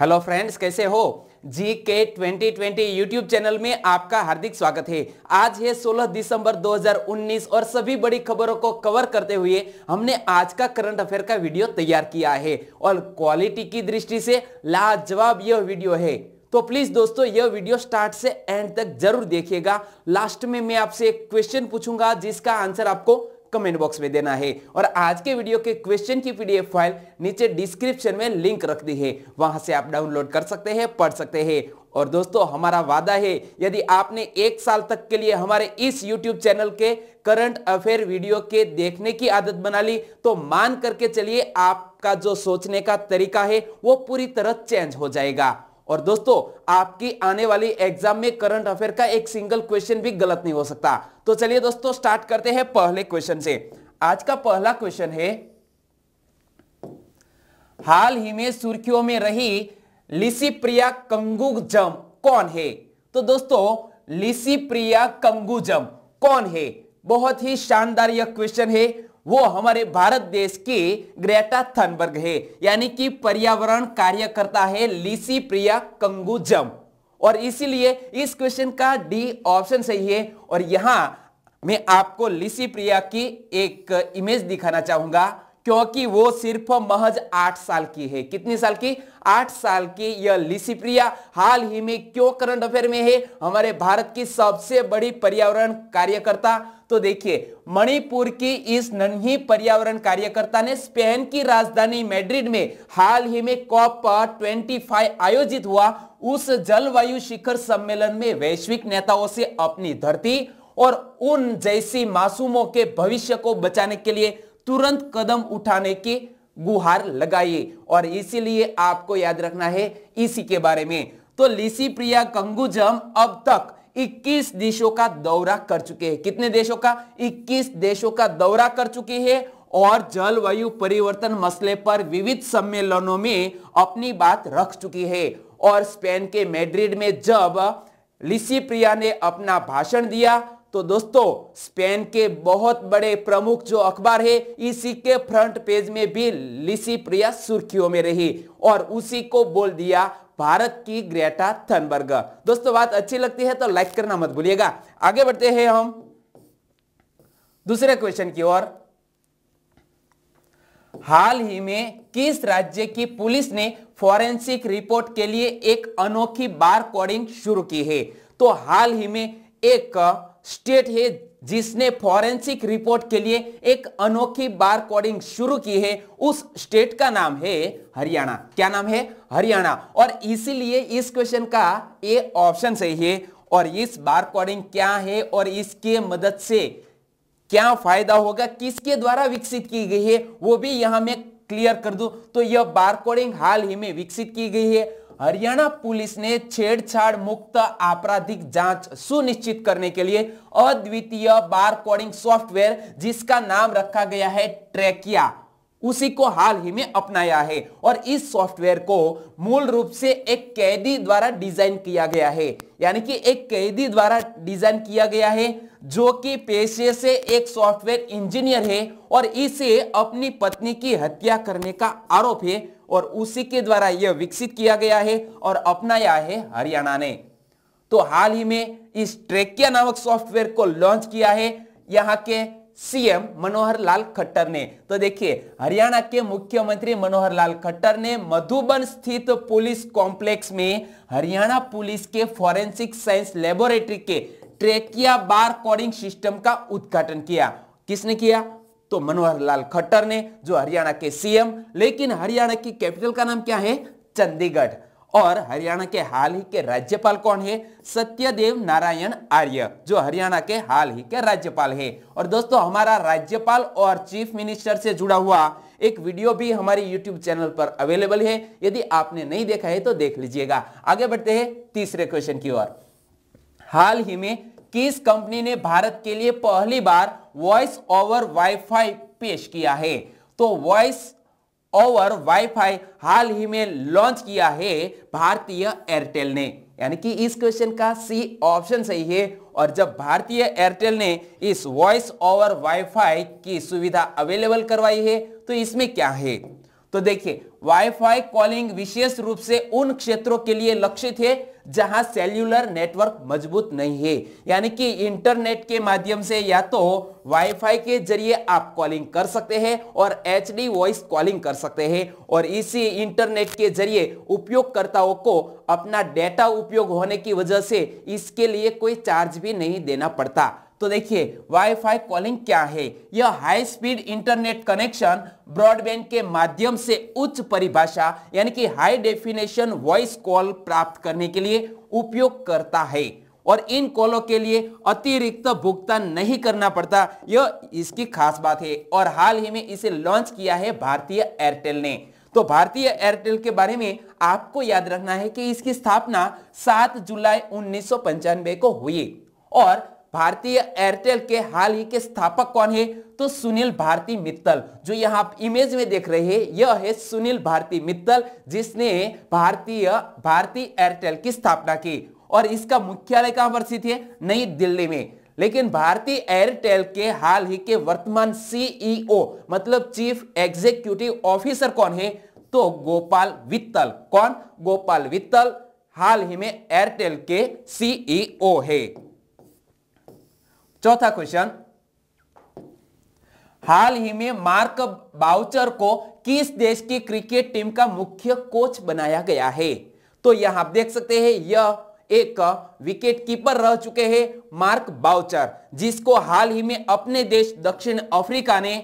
hello friends कैसे हो जी के ट्वेंटी ट्वेंटी यूट्यूब चैनल में आपका हार्दिक स्वागत है आज है 16 दिसंबर 2019 और सभी बड़ी खबरों को कवर करते हुए हमने आज का करंट अफेयर का वीडियो तैयार किया है और क्वालिटी की दृष्टि से लाजवाब यह वीडियो है तो प्लीज दोस्तों यह वीडियो स्टार्ट से एंड तक जरूर देखिएगा लास्ट में मैं आपसे एक क्वेश्चन पूछूंगा जिसका आंसर आपको कमेंट बॉक्स में देना है और आज के वीडियो के क्वेश्चन की पीडीएफ फाइल नीचे डिस्क्रिप्शन में लिंक रख दी है वहां से आप डाउनलोड कर सकते हैं पढ़ सकते हैं और दोस्तों हमारा वादा है यदि आपने एक साल तक के लिए हमारे इस YouTube चैनल के करंट अफेयर वीडियो के देखने की आदत बना ली तो मान करके चलिए आपका जो सोचने का तरीका है वो पूरी तरह चेंज हो जाएगा और दोस्तों आपकी आने वाली एग्जाम में करंट अफेयर का एक सिंगल क्वेश्चन भी गलत नहीं हो सकता तो चलिए दोस्तों स्टार्ट करते हैं पहले क्वेश्चन से आज का पहला क्वेश्चन है हाल ही में सुर्खियों में रही लिसी प्रिया कंगुजम कौन है तो दोस्तों लिसी प्रिया कंगुजम कौन है बहुत ही शानदार यह क्वेश्चन है वो हमारे भारत देश के ग्रेटा थनबर्ग है यानी कि पर्यावरण कार्यकर्ता है लीसी प्रिया कंगूजम और इसीलिए इस क्वेश्चन का डी ऑप्शन सही है और यहां मैं आपको लिसी प्रिया की एक इमेज दिखाना चाहूंगा क्योंकि वो सिर्फ महज आठ साल की है कितनी साल की आठ साल की यह लिसिप्रिया हाल ही में क्यों करंट अफेयर में है हमारे भारत की सबसे बड़ी पर्यावरण कार्यकर्ता तो देखिए मणिपुर की इस नन्ही पर्यावरण कार्यकर्ता ने स्पेन की राजधानी मैड्रिड में हाल ही में कॉप ट्वेंटी आयोजित हुआ उस जलवायु शिखर सम्मेलन में वैश्विक नेताओं से अपनी धरती और उन जैसी मासूमों के भविष्य को बचाने के लिए तुरंत कदम उठाने की गुहार लगाई और इसीलिए आपको याद रखना है इसी के बारे में तो लिसी प्रिया कंगुजम अब तक 21 देशों का दौरा कर चुके हैं कितने देशों का 21 देशों का दौरा कर चुकी है और जलवायु परिवर्तन मसले पर विविध सम्मेलनों में अपनी बात रख चुकी है और स्पेन के मैड्रिड में जब लिसी प्रिया ने अपना भाषण दिया तो दोस्तों स्पेन के बहुत बड़े प्रमुख जो अखबार है इसी के फ्रंट पेज में भी लिसी प्रिया सुर्खियों में रही और उसी को बोल दिया भारत की ग्रेटा थनबर्ग दोस्तों बात अच्छी लगती है तो लाइक करना मत भूलिएगा आगे बढ़ते हैं हम दूसरे क्वेश्चन की ओर हाल ही में किस राज्य की पुलिस ने फॉरेंसिक रिपोर्ट के लिए एक अनोखी बार कोडिंग शुरू की है तो हाल ही में एक स्टेट है जिसने फॉरेंसिक रिपोर्ट के लिए एक अनोखी बार कोडिंग शुरू की है उस स्टेट का नाम है हरियाणा क्या नाम है हरियाणा और इसीलिए इस क्वेश्चन का ए ऑप्शन सही है और इस बार कोडिंग क्या है और इसके मदद से क्या फायदा होगा किसके द्वारा विकसित की गई है वो भी यहां मैं क्लियर कर दूं तो यह बार कोडिंग हाल ही में विकसित की गई है हरियाणा पुलिस ने छेड़छाड़ मुक्त आपराधिक जांच सुनिश्चित करने के लिए अद्वितीय बार कोडिंग सॉफ्टवेयर जिसका नाम रखा गया है ट्रेकिया उसी को हाल ही में अपनाया है और इस सॉफ्टवेयर को मूल रूप से एक कैदी द्वारा डिजाइन किया गया है यानी कि एक कैदी द्वारा डिजाइन किया गया है जो कि पेशे से एक सॉफ्टवेयर इंजीनियर है और इसे अपनी पत्नी की हत्या करने का आरोप है और उसी के द्वारा यह विकसित किया गया है और अपनाया है हरियाणा ने तो हाल ही में इस ट्रेकिया नामक सॉफ्टवेयर को लॉन्च किया है यहाँ के सीएम मनोहर लाल खट्टर ने तो देखिए हरियाणा के मुख्यमंत्री मनोहर लाल खट्टर ने मधुबन स्थित पुलिस कॉम्प्लेक्स में हरियाणा पुलिस के फॉरेंसिक साइंस लेबोरेटरी के ट्रेकिया बार कोडिंग सिस्टम का उद्घाटन किया किसने किया तो मनोहर लाल खट्टर ने जो हरियाणा के सीएम लेकिन हरियाणा की कैपिटल का नाम क्या है चंडीगढ़ और हरियाणा के हाल ही के राज्यपाल कौन है सत्यदेव नारायण आर्य जो हरियाणा के हाल ही के राज्यपाल है और दोस्तों हमारा राज्यपाल और चीफ मिनिस्टर से जुड़ा हुआ एक वीडियो भी हमारी यूट्यूब चैनल पर अवेलेबल है यदि आपने नहीं देखा है तो देख लीजिएगा आगे बढ़ते हैं तीसरे क्वेश्चन की ओर हाल ही में किस कंपनी ने भारत के लिए पहली बार वॉइस ओवर वाईफाई पेश किया है तो वॉइस ओवर वाईफाई हाल ही में लॉन्च किया है भारतीय एयरटेल ने यानी कि इस क्वेश्चन का सी ऑप्शन सही है और जब भारतीय एयरटेल ने इस वॉइस ओवर वाईफाई की सुविधा अवेलेबल करवाई है तो इसमें क्या है तो देखिए वाईफाई कॉलिंग विशेष रूप से उन क्षेत्रों के लिए लक्षित है जहां सेल्यूलर नेटवर्क मजबूत नहीं है यानी कि इंटरनेट के माध्यम से या तो वाईफाई के जरिए आप कॉलिंग कर सकते हैं और एच डी वॉइस कॉलिंग कर सकते हैं और इसी इंटरनेट के जरिए उपयोगकर्ताओं को अपना डेटा उपयोग होने की वजह से इसके लिए कोई चार्ज भी नहीं देना पड़ता तो देखिए वाईफाई कॉलिंग क्या है यह high speed internet connection broadband के माध्यम से उच्च परिभाषा यानी कि हाई डेफिनेशन वॉइस कॉल प्राप्त करने के लिए उपयोग करता है और इन कॉलों के लिए अतिरिक्त भुगतान नहीं करना पड़ता यह इसकी खास बात है और हाल ही में इसे लॉन्च किया है भारतीय एयरटेल ने तो भारतीय एयरटेल के बारे में आपको याद रखना है कि इसकी स्थापना 7 जुलाई उन्नीस को हुई और भारतीय एयरटेल के हाल ही के स्थापक कौन है तो सुनील भारती मित्तल जो यहां इमेज में देख रहे हैं यह है सुनील भारती मित्तल जिसने भारतीय भारतीय एयरटेल की स्थापना की और इसका मुख्यालय कहां पर स्थित है नई दिल्ली में लेकिन भारतीय एयरटेल के हाल ही के वर्तमान सीईओ e मतलब चीफ एग्जीक्यूटिव ऑफिसर कौन है तो गोपाल वित्तल कौन गोपाल वित्तल हाल ही में एयरटेल के सीईओ e है चौथा क्वेश्चन हाल ही में मार्क बाउचर को किस देश की क्रिकेट टीम का मुख्य कोच बनाया गया है तो यह आप देख सकते हैं यह एक विकेट कीपर रह चुके हैं मार्क बाउचर जिसको हाल ही में अपने देश दक्षिण अफ्रीका ने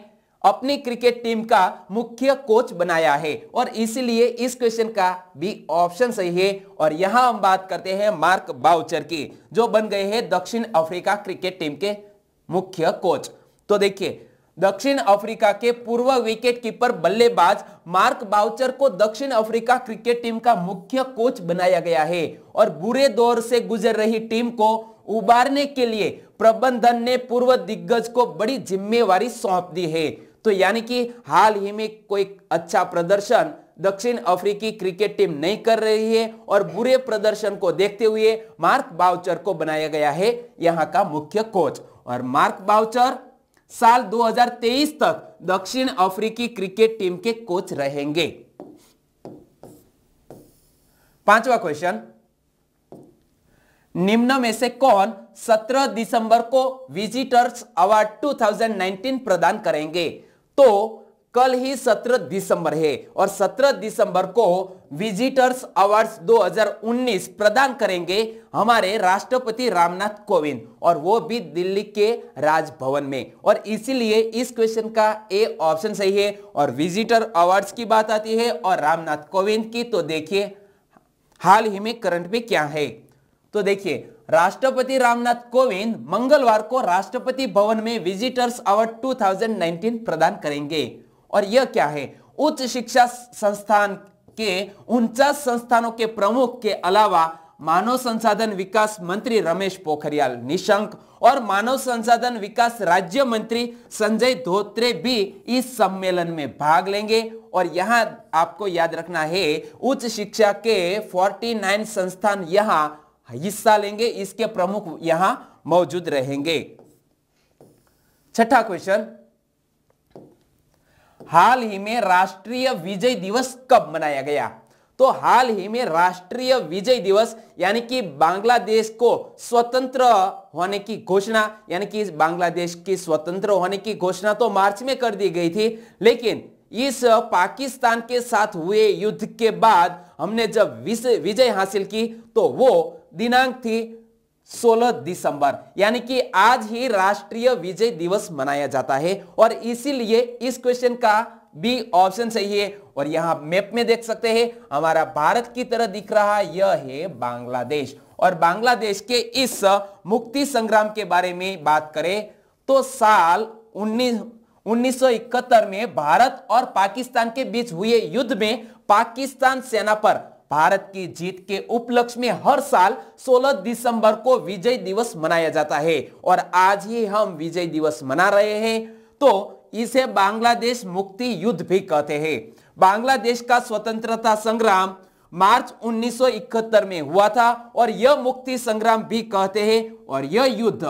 अपनी क्रिकेट टीम का मुख्य कोच बनाया है और इसीलिए इस क्वेश्चन का भी ऑप्शन सही है और यहां हम बात करते हैं मार्क बाउचर की जो बन गए हैं दक्षिण अफ्रीका क्रिकेट टीम के मुख्य कोच तो देखिए दक्षिण अफ्रीका के पूर्व विकेट कीपर बल्लेबाज मार्क बाउचर को दक्षिण अफ्रीका क्रिकेट टीम का मुख्य कोच बनाया गया है और बुरे दौर से गुजर रही टीम को उबारने के लिए प्रबंधन ने पूर्व दिग्गज को बड़ी जिम्मेवारी सौंप दी है तो यानी कि हाल ही में कोई अच्छा प्रदर्शन दक्षिण अफ्रीकी क्रिकेट टीम नहीं कर रही है और बुरे प्रदर्शन को देखते हुए मार्क बाउचर को बनाया गया है यहां का मुख्य कोच और मार्क बाउचर साल 2023 तक दक्षिण अफ्रीकी क्रिकेट टीम के कोच रहेंगे पांचवा क्वेश्चन निम्न में से कौन 17 दिसंबर को विजिटर्स अवार्ड 2019 प्रदान करेंगे तो कल ही 17 दिसंबर है और 17 दिसंबर को विजिटर्स अवार्ड्स 2019 प्रदान करेंगे हमारे राष्ट्रपति रामनाथ कोविंद और वो भी दिल्ली के राजभवन में और इसीलिए इस क्वेश्चन का ए ऑप्शन सही है और विजिटर अवार्ड्स की बात आती है और रामनाथ कोविंद की तो देखिए हाल ही में करंट में क्या है तो देखिए राष्ट्रपति रामनाथ कोविंद मंगलवार को राष्ट्रपति भवन में विजिटर्स अवार्ड 2019 प्रदान करेंगे और यह क्या है उच्च शिक्षा संस्थान के उनचास संस्थानों के प्रमुख के अलावा मानव संसाधन विकास मंत्री रमेश पोखरियाल निशंक और मानव संसाधन विकास राज्य मंत्री संजय धोत्रे भी इस सम्मेलन में भाग लेंगे और यहां आपको याद रखना है उच्च शिक्षा के 49 संस्थान यहां हाँ, हिस्सा लेंगे इसके प्रमुख यहां मौजूद रहेंगे छठा क्वेश्चन हाल ही में राष्ट्रीय विजय दिवस कब मनाया गया तो हाल ही में राष्ट्रीय विजय दिवस यानी कि बांग्लादेश को स्वतंत्र होने की घोषणा यानी कि बांग्लादेश की स्वतंत्र होने की घोषणा तो मार्च में कर दी गई थी लेकिन इस पाकिस्तान के साथ हुए युद्ध के बाद हमने जब विजय हासिल की तो वो दिनांक थी 16 दिसंबर यानी कि आज ही राष्ट्रीय विजय दिवस मनाया जाता है और इसीलिए इस क्वेश्चन का बी ऑप्शन सही है और यहां मैप में देख सकते हैं हमारा भारत की तरह दिख रहा यह है बांग्लादेश और बांग्लादेश के इस मुक्ति संग्राम के बारे में बात करें तो साल उन्नीस में भारत और पाकिस्तान के बीच हुए युद्ध में पाकिस्तान सेना पर भारत की जीत के उपलक्ष्य में हर साल 16 दिसंबर को विजय दिवस मनाया जाता है और आज ही हम विजय दिवस मना रहे हैं तो इसे बांग्लादेश मुक्ति युद्ध भी कहते हैं बांग्लादेश का स्वतंत्रता संग्राम मार्च 1971 में हुआ था और यह मुक्ति संग्राम भी कहते हैं और यह युद्ध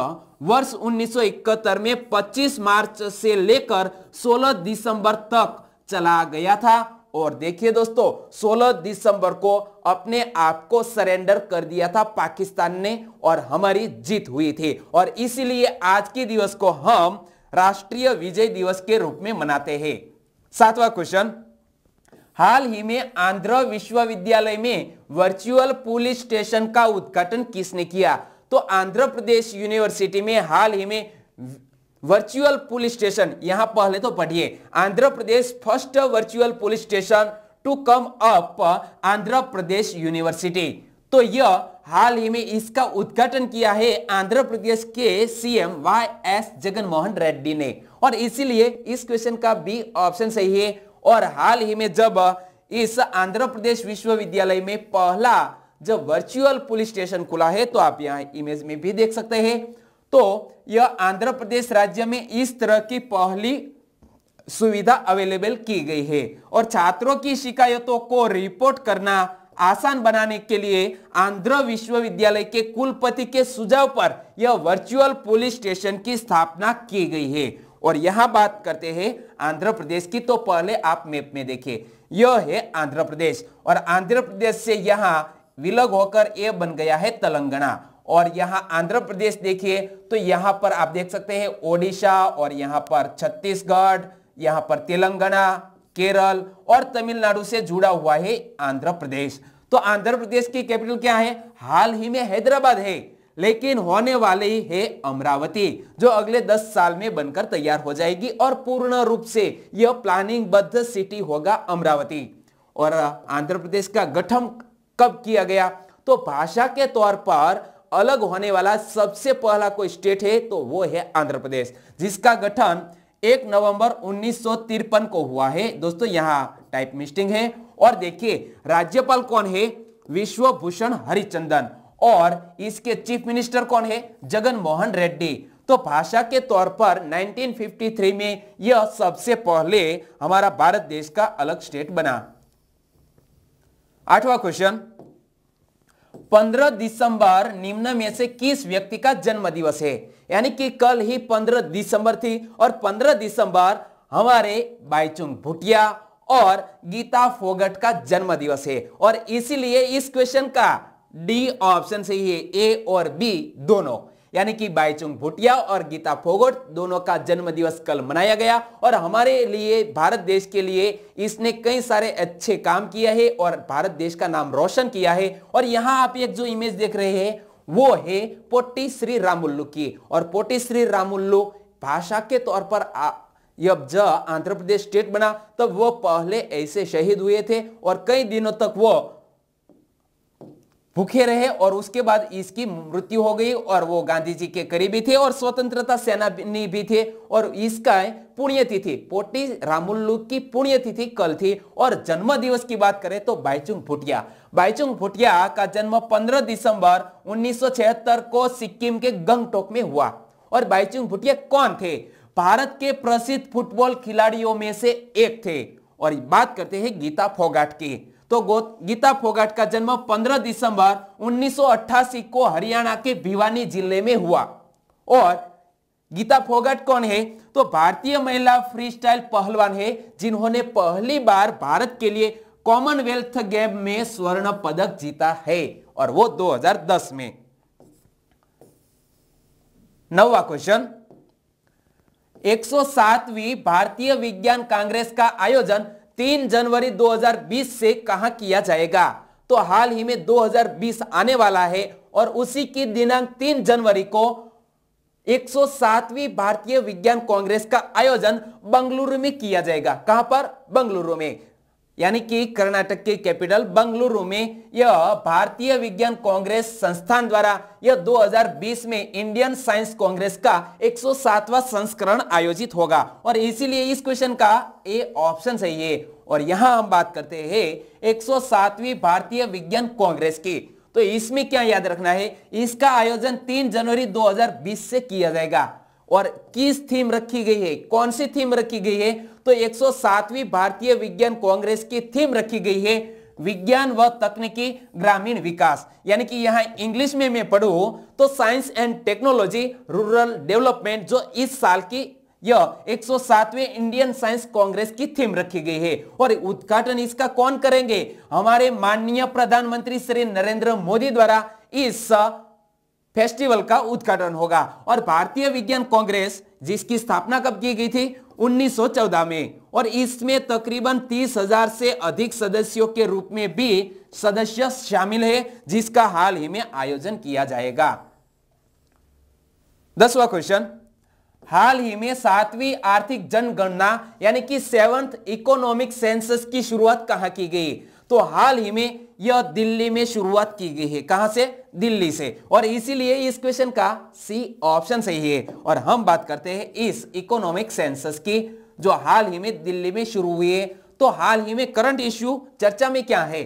वर्ष 1971 में 25 मार्च से लेकर 16 दिसंबर तक चला गया था और देखिए दोस्तों 16 दिसंबर को अपने आप को सरेंडर कर दिया था पाकिस्तान ने और हमारी जीत हुई थी और इसीलिए आज के दिवस को हम राष्ट्रीय विजय दिवस के रूप में मनाते हैं सातवां क्वेश्चन हाल ही में आंध्र विश्वविद्यालय में वर्चुअल पुलिस स्टेशन का उद्घाटन किसने किया तो आंध्र प्रदेश यूनिवर्सिटी में हाल ही में वर्चुअल पुलिस स्टेशन यहां पहले तो पढ़िए Andhra Pradesh first virtual police station to come up Andhra Pradesh university तो यह हाल ही में इसका उद्घाटन किया है आंध्र प्रदेश के CM Y S Jaganmohan Reddy ने और इसीलिए इस क्वेश्चन का बी ऑप्शन सही है और हाल ही में जब इस आंध्र प्रदेश विश्वविद्यालय में पहला जब वर्चुअल पुलिस स्टेशन खुला है तो आप यहाँ इमेज में भी देख सकते हैं तो यह आंध्र प्रदेश राज्य में इस तरह की पहली सुविधा अवेलेबल की गई है और छात्रों की शिकायतों को रिपोर्ट करना आसान बनाने के लिए आंध्र विश्वविद्यालय के कुलपति के सुझाव पर यह वर्चुअल पुलिस स्टेशन की स्थापना की गई है और यहां बात करते हैं आंध्र प्रदेश की तो पहले आप मैप में देखिए यह है आंध्र प्रदेश और आंध्र प्रदेश से यहां विलग होकर यह बन गया है तेलंगाना और यहाँ आंध्र प्रदेश देखिए तो यहाँ पर आप देख सकते हैं ओडिशा और यहाँ पर छत्तीसगढ़ यहाँ पर तेलंगाना केरल और तमिलनाडु से जुड़ा हुआ है आंध्र प्रदेश तो आंध्र प्रदेश की कैपिटल क्या है हाल ही में हैदराबाद है लेकिन होने वाली है अमरावती जो अगले 10 साल में बनकर तैयार हो जाएगी और पूर्ण रूप से यह प्लानिंग बद्ध सिटी होगा अमरावती और आंध्र प्रदेश का गठन कब किया गया तो भाषा के तौर पर अलग होने वाला सबसे पहला कोई स्टेट है तो वो है आंध्र प्रदेश जिसका गठन एक नवंबर उन्नीस को हुआ है दोस्तों यहाँ टाइप मिस्टिंग है और देखिए राज्यपाल कौन है विश्वभूषण हरिचंदन और इसके चीफ मिनिस्टर कौन है जगन मोहन रेड्डी तो भाषा के तौर पर 1953 में यह सबसे पहले हमारा भारत देश का अलग स्टेट बना आठवां क्वेश्चन पंद्रह दिसंबर निम्न में से किस व्यक्ति का जन्म दिवस है यानी कि कल ही पंद्रह दिसंबर थी और पंद्रह दिसंबर हमारे बाईचुंग भुटिया और गीता फोगट का जन्म दिवस है और इसीलिए इस क्वेश्चन का डी ऑप्शन से ही है ए और बी दोनों यानी कि बाईचुंग भुटिया और गीता फोगट दोनों का जन्म दिवस कल मनाया गया और हमारे लिए भारत देश के लिए इसने कई सारे अच्छे काम किया है और भारत देश का नाम रोशन किया है और यहाँ आप एक जो इमेज देख रहे हैं वो है पोटी श्री रामुल्लू की और पोटी श्री रामुल्लू भाषा के तौर पर आ, जब ज आंध्र प्रदेश स्टेट बना तब वो पहले ऐसे शहीद हुए थे और कई दिनों तक वो भूखे रहे और उसके बाद इसकी मृत्यु हो गई और वो गांधी जी के करीबी थे और स्वतंत्रता सेनानी भी थे और इसका पुण्यतिथि पोटी रामुल्लू की पुण्यतिथि कल थी और जन्म दिवस की बात करें तो बाईचुंग भुटिया बाईचुंग भुटिया का जन्म 15 दिसंबर 1976 को सिक्किम के गंगटोक में हुआ और बाईचुंग भुटिया कौन थे भारत के प्रसिद्ध फुटबॉल खिलाड़ियों में से एक थे और बात करते हैं गीता फोगाट की तो गीता फोगाट का जन्म 15 दिसंबर 1988 को हरियाणा के भिवानी जिले में हुआ और गीता फोगाट कौन है तो भारतीय महिला फ्री स्टाइल पहलवान है जिन्होंने पहली बार भारत के लिए कॉमनवेल्थ गेम में स्वर्ण पदक जीता है और वो 2010 में नौवा क्वेश्चन 107वीं भारतीय विज्ञान कांग्रेस का आयोजन तीन जनवरी 2020 से कहा किया जाएगा तो हाल ही में 2020 आने वाला है और उसी की दिनांक तीन जनवरी को 107वीं भारतीय विज्ञान कांग्रेस का आयोजन बंगलुरु में किया जाएगा कहां पर बंगलुरु में यानी कि कर्नाटक के कैपिटल बंगलुरु में यह भारतीय विज्ञान कांग्रेस संस्थान द्वारा यह 2020 में इंडियन साइंस कांग्रेस का 107वां संस्करण आयोजित होगा और इसीलिए इस क्वेश्चन का ए ऑप्शन सही है और यहां हम बात करते हैं 107वीं भारतीय विज्ञान कांग्रेस की तो इसमें क्या याद रखना है इसका आयोजन 3 जनवरी 2020 से किया जाएगा और किस थीम रखी गई है कौन सी थीम रखी गई है तो 107वीं भारतीय विज्ञान कांग्रेस की थीम रखी गई है विज्ञान व तकनीकी ग्रामीण विकास यानी कि यहाँ इंग्लिश में मैं पढ़ू तो science and technology rural development जो इस साल की यह 107वें इंडियन साइंस कांग्रेस की थीम रखी गई है और उद्घाटन इसका कौन करेंगे हमारे माननीय प्रधानमंत्री श्री नरेंद्र मोदी द्वारा इस फेस्टिवल का उद्घाटन होगा और भारतीय विज्ञान कांग्रेस जिसकी स्थापना कब की गई थी 1914 में और इसमें तकरीबन तीस हजार से अधिक सदस्यों के रूप में भी सदस्य शामिल है जिसका हाल ही में आयोजन किया जाएगा दसवा क्वेश्चन हाल ही में सातवीं आर्थिक जनगणना यानी कि सेवंथ इकोनॉमिक सेंसस की शुरुआत कहां की गई तो हाल ही में यह दिल्ली में शुरुआत की गई है कहां से दिल्ली से और इसीलिए इस क्वेश्चन का सी ऑप्शन सही है और हम बात करते हैं इस इकोनॉमिक सेंसस की जो हाल ही में दिल्ली में शुरू हुई है तो हाल ही में करंट इश्यू चर्चा में क्या है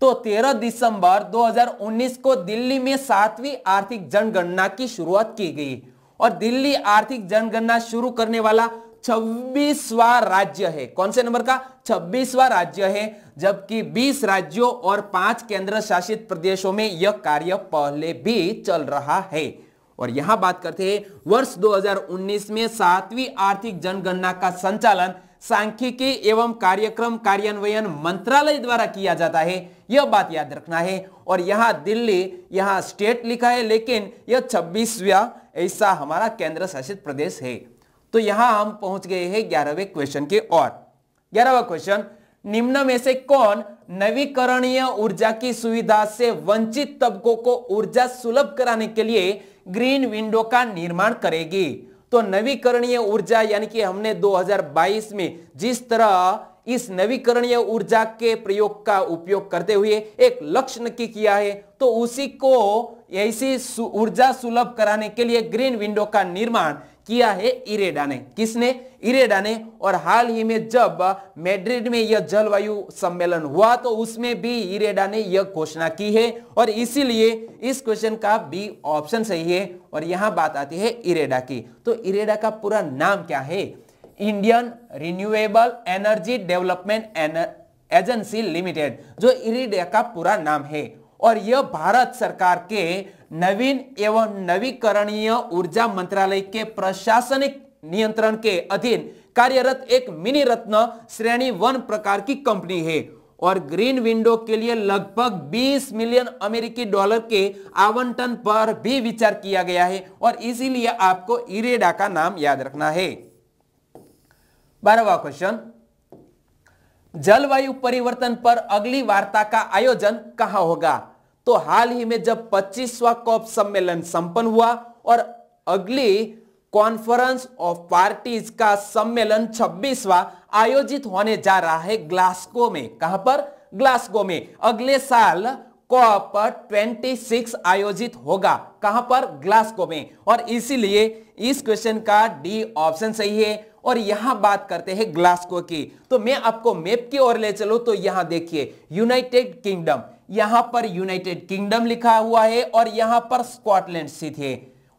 तो 13 दिसंबर 2019 को दिल्ली में सातवीं आर्थिक जनगणना की शुरुआत की गई और दिल्ली आर्थिक जनगणना शुरू करने वाला छब्बीसवा राज्य है कौन से नंबर का छब्बीसवा राज्य है जबकि 20 राज्यों और पांच केंद्र शासित प्रदेशों में यह कार्य पहले भी चल रहा है और यहां बात करते हैं वर्ष 2019 में सातवीं आर्थिक जनगणना का संचालन सांख्यिकी एवं कार्यक्रम कार्यान्वयन मंत्रालय द्वारा किया जाता है यह बात याद रखना है और यहाँ दिल्ली यहाँ स्टेट लिखा है लेकिन यह छब्बीसवा ऐसा हमारा केंद्र शासित प्रदेश है तो यहां हम पहुंच गए हैं ग्यारहवें क्वेश्चन के और ग्यारहवा क्वेश्चन निम्न में से कौन नवीकरणीय ऊर्जा की सुविधा से वंचित तबकों को ऊर्जा सुलभ कराने के लिए ग्रीन विंडो का निर्माण करेगी तो नवीकरणीय ऊर्जा यानी कि हमने 2022 में जिस तरह इस नवीकरणीय ऊर्जा के प्रयोग का उपयोग करते हुए एक लक्ष्य नक्की किया है तो उसी को ऐसी ऊर्जा सुलभ कराने के लिए ग्रीन विंडो का निर्माण किया है इरेडा ने किसने इरेडा ने और हाल ही में जब मैड्रिड में यह जलवायु सम्मेलन हुआ तो उसमें भी इरेडा ने यह घोषणा की है और इसीलिए इस क्वेश्चन का बी ऑप्शन सही है और यहां बात आती है इरेडा की तो इरेडा का पूरा नाम क्या है Indian renewable energy development agency limited जो इरेडा का पूरा नाम है और यह भारत सरकार के नवीन एवं नवीकरणीय ऊर्जा मंत्रालय के प्रशासनिक नियंत्रण के अधीन कार्यरत एक मिनी रत्न श्रेणी वन प्रकार की कंपनी है और ग्रीन विंडो के लिए लगभग 20 मिलियन अमेरिकी डॉलर के आवंटन पर भी विचार किया गया है और इसीलिए आपको इरेडा का नाम याद रखना है बारहवा क्वेश्चन जलवायु परिवर्तन पर अगली वार्ता का आयोजन कहां होगा तो हाल ही में जब 25वां कॉप सम्मेलन संपन्न हुआ और अगली कॉन्फ्रेंस ऑफ पार्टीज का सम्मेलन 26वां आयोजित होने जा रहा है ग्लास्को में कहां पर ग्लास्को में अगले साल कॉप 26 आयोजित होगा कहां पर ग्लास्को में और इसीलिए इस क्वेश्चन का डी ऑप्शन सही है और यहां बात करते हैं ग्लास्को की तो मैं आपको मैप की ओर ले चलू तो यहां देखिए यूनाइटेड किंगडम यहां पर यूनाइटेड किंगडम लिखा हुआ है और यहां पर स्कॉटलैंड स्थित है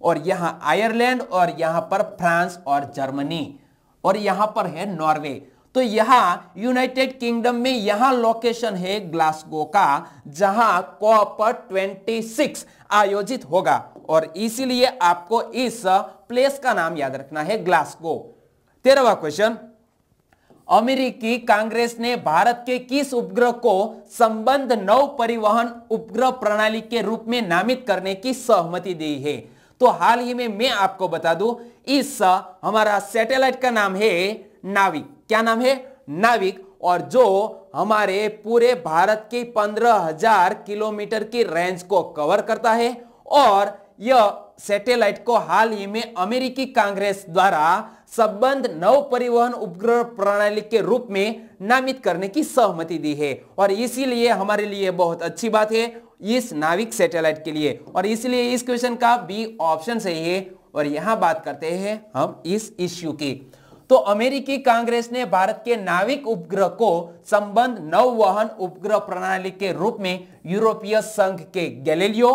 और यहां आयरलैंड और यहां पर फ्रांस और जर्मनी और यहां पर है नॉर्वे तो यहां यूनाइटेड किंगडम में यहां लोकेशन है ग्लास्को का जहां कॉपर 26 आयोजित होगा और इसीलिए आपको इस प्लेस का नाम याद रखना है ग्लास्को तेरहवा क्वेश्चन अमेरिकी कांग्रेस ने भारत के किस उपग्रह को संबंध नव परिवहन उपग्रह प्रणाली के रूप में नामित करने की सहमति दी है तो हाल ही में मैं आपको बता दू इस हमारा सैटेलाइट का नाम है नाविक क्या नाम है नाविक और जो हमारे पूरे भारत के पंद्रह हजार किलोमीटर की रेंज को कवर करता है और यह सैटेलाइट को हाल ही में अमेरिकी कांग्रेस द्वारा संबंध नव परिवहन उपग्रह प्रणाली के रूप में नामित करने की सहमति दी है और इसीलिए हमारे लिए बहुत अच्छी बात है इस नाविक सैटेलाइट के लिए और इसलिए इस क्वेश्चन का बी ऑप्शन सही है और यहां बात करते हैं हम इस इश्यू की तो अमेरिकी कांग्रेस ने भारत के नाविक उपग्रह को संबंध नव वाहन उपग्रह प्रणाली के रूप में यूरोपीय संघ के गैलेलियो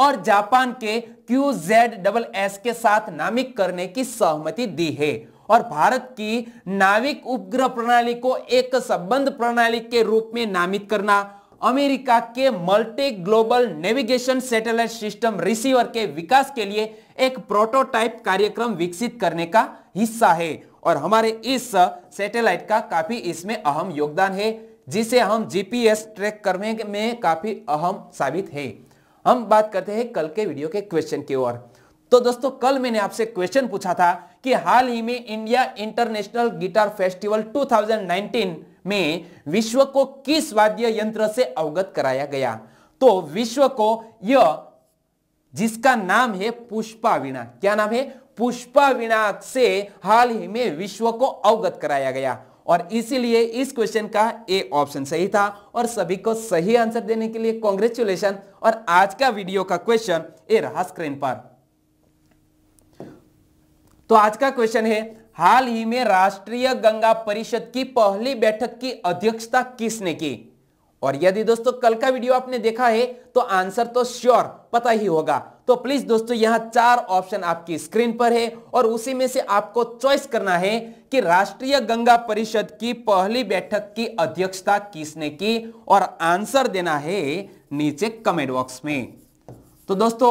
और जापान के क्यू जेड डबल एस के साथ नामित करने की सहमति दी है और भारत की नाविक उपग्रह प्रणाली को एक संबंध प्रणाली के रूप में नामित करना अमेरिका के multi global navigation satellite system receiver के विकास के लिए एक प्रोटोटाइप कार्यक्रम विकसित करने का हिस्सा है और हमारे इस सैटेलाइट का काफी इसमें अहम योगदान है जिसे हम जीपीएस ट्रैक करने में काफी अहम साबित है हम बात करते हैं कल के वीडियो के क्वेश्चन की ओर तो दोस्तों कल मैंने आपसे क्वेश्चन पूछा था कि हाल ही में इंडिया इंटरनेशनल गिटार फेस्टिवल 2019 में विश्व को किस वाद्य यंत्र से अवगत कराया गया तो विश्व को यह जिसका नाम है पुष्पा वीणा क्या नाम है पुष्पा वीणा से हाल ही में विश्व को अवगत कराया गया और इसीलिए इस क्वेश्चन का ए ऑप्शन सही था और सभी को सही आंसर देने के लिए कॉन्ग्रेचुलेशन और आज का वीडियो का क्वेश्चन ए रहा स्क्रीन पर तो आज का क्वेश्चन है हाल ही में राष्ट्रीय गंगा परिषद की पहली बैठक की अध्यक्षता किसने की और यदि दोस्तों कल का वीडियो आपने देखा है तो आंसर तो श्योर पता ही होगा तो प्लीज दोस्तों यहां चार ऑप्शन आपकी स्क्रीन पर है और उसी में से आपको चॉइस करना है कि राष्ट्रीय गंगा परिषद की पहली बैठक की अध्यक्षता किसने की और आंसर देना है नीचे कमेंट बॉक्स में तो दोस्तों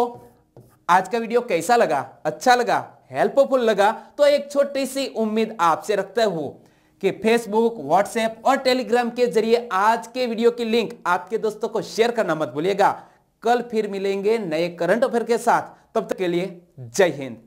आज का वीडियो कैसा लगा अच्छा लगा हेल्पफुल लगा तो एक छोटी सी उम्मीद आपसे रखते हूं कि फेसबुक व्हाट्सएप और टेलीग्राम के जरिए आज के वीडियो की लिंक आपके दोस्तों को शेयर करना मत भूलिएगा कल फिर मिलेंगे नए करंट अफेयर के साथ तब तक के लिए जय हिंद